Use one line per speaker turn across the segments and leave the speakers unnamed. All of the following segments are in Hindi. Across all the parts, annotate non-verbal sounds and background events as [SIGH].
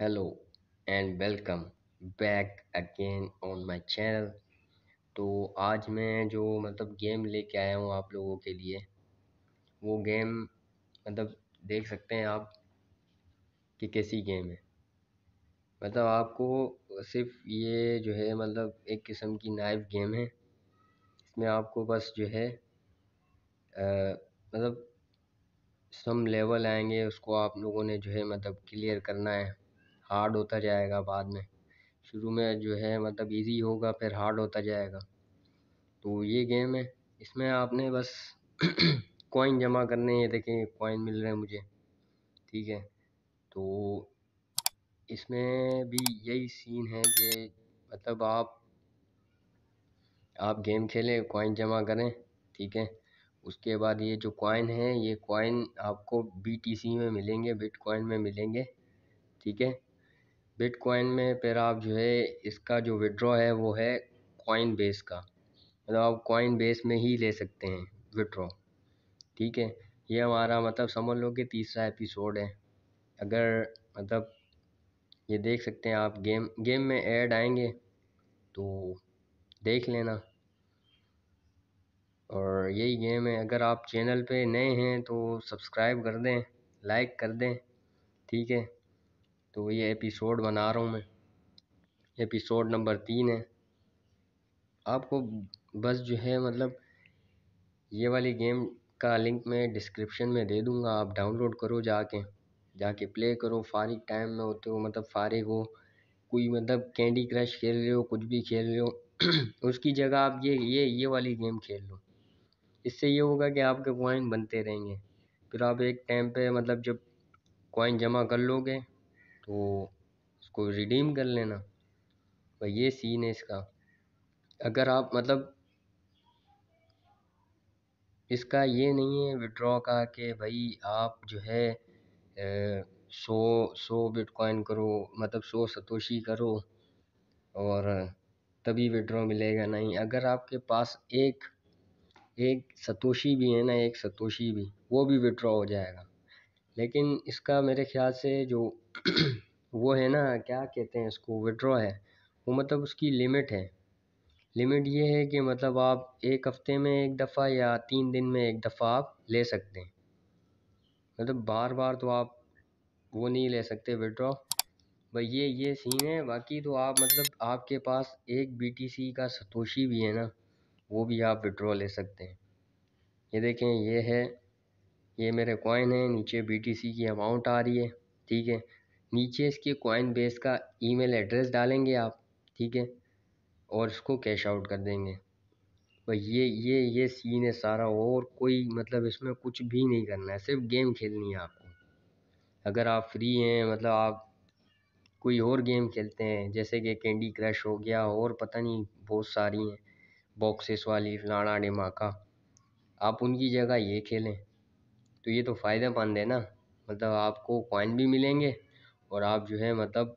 hello and welcome back again on my channel तो आज मैं जो मतलब गेम लेके आया हूँ आप लोगों के लिए वो गेम मतलब देख सकते हैं आप कि कैसी गेम है मतलब आपको सिर्फ ये जो है मतलब एक किस्म की नाइफ गेम है इसमें आपको बस जो है आ, मतलब सम लेवल आएंगे उसको आप लोगों ने जो है मतलब क्लियर करना है हार्ड होता जाएगा बाद में शुरू में जो है मतलब ईज़ी होगा फिर हार्ड होता जाएगा तो ये गेम है इसमें आपने बस कॉइन [CLEARS THROAT] जमा करने हैं देखें कॉइन मिल रहे हैं मुझे ठीक है तो इसमें भी यही सीन है कि मतलब आप आप गेम खेलें कॉइन जमा करें ठीक है उसके बाद ये जो कॉइन है ये कॉइन आपको बीटीसी में मिलेंगे बिटकॉइन में मिलेंगे ठीक है बिटकॉइन में फिर आप जो है इसका जो विड्रॉ है वो है कॉइन बेस का मतलब आप कॉइन बेस में ही ले सकते हैं विड्रॉ ठीक है ये हमारा मतलब समझ लो कि तीसरा एपिसोड है अगर मतलब ये देख सकते हैं आप गेम गेम में ऐड आएंगे तो देख लेना और यही गेम है अगर आप चैनल पे नए हैं तो सब्सक्राइब कर दें लाइक कर दें ठीक है तो ये एपिसोड बना रहा हूँ मैं एपिसोड नंबर तीन है आपको बस जो है मतलब ये वाली गेम का लिंक मैं डिस्क्रिप्शन में दे दूँगा आप डाउनलोड करो जाके जाके प्ले करो फारिग टाइम में होते हो मतलब फारिग हो कोई मतलब कैंडी क्रश खेल रहे हो कुछ भी खेल रहे हो [CLEARS THROAT] उसकी जगह आप ये ये ये वाली गेम खेल लो इससे ये होगा कि आपके कॉइन बनते रहेंगे फिर आप एक टाइम पे मतलब जब कॉइन जमा कर लोगे तो उसको रिडीम कर लेना भाई ये सीन है इसका अगर आप मतलब इसका ये नहीं है विड्रॉ का कि भाई आप जो है सौ सौ बिटकॉइन करो मतलब सौ सतोशी करो और तभी विड्रॉ मिलेगा नहीं अगर आपके पास एक एक सतोशी भी है ना एक सतोशी भी वो भी विड्रॉ हो जाएगा लेकिन इसका मेरे ख्याल से जो [CLEARS THROAT] वो है ना क्या कहते हैं उसको विड्रॉ है वो मतलब उसकी लिमिट है लिमिट ये है कि मतलब आप एक हफ्ते में एक दफ़ा या तीन दिन में एक दफ़ा आप ले सकते हैं मतलब बार बार तो आप वो नहीं ले सकते विड्रॉ भाई ये ये सीन है बाकी तो आप मतलब आपके पास एक बीटीसी का सतोशी भी है ना वो भी आप विड्रॉ ले सकते हैं ये देखें ये है ये मेरे कॉइन है नीचे बीटीसी की अमाउंट आ रही है ठीक है नीचे इसके कॉइन बेस का ईमेल एड्रेस डालेंगे आप ठीक है और इसको कैश आउट कर देंगे बस ये ये ये सीन है सारा और कोई मतलब इसमें कुछ भी नहीं करना है सिर्फ गेम खेलनी है आपको अगर आप फ्री हैं मतलब आप कोई और गेम खेलते हैं जैसे कि कैंडी क्रश हो गया और पता नहीं बहुत सारी हैं बॉक्सेस वाली फलाना डिमाका आप उनकी जगह ये खेलें तो ये तो फ़ायदेमंद है ना मतलब आपको कॉइन भी मिलेंगे और आप जो है मतलब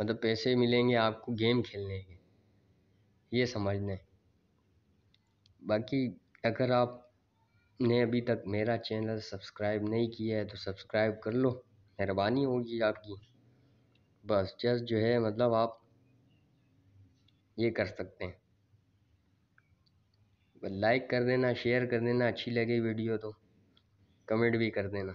मतलब पैसे मिलेंगे आपको गेम खेलने के ये समझने बाकी अगर आप ने अभी तक मेरा चैनल सब्सक्राइब नहीं किया है तो सब्सक्राइब कर लो मेहरबानी होगी आपकी बस जस्ट जो है मतलब आप ये कर सकते हैं लाइक कर देना शेयर कर देना अच्छी लगी वीडियो तो कमेंट भी कर देना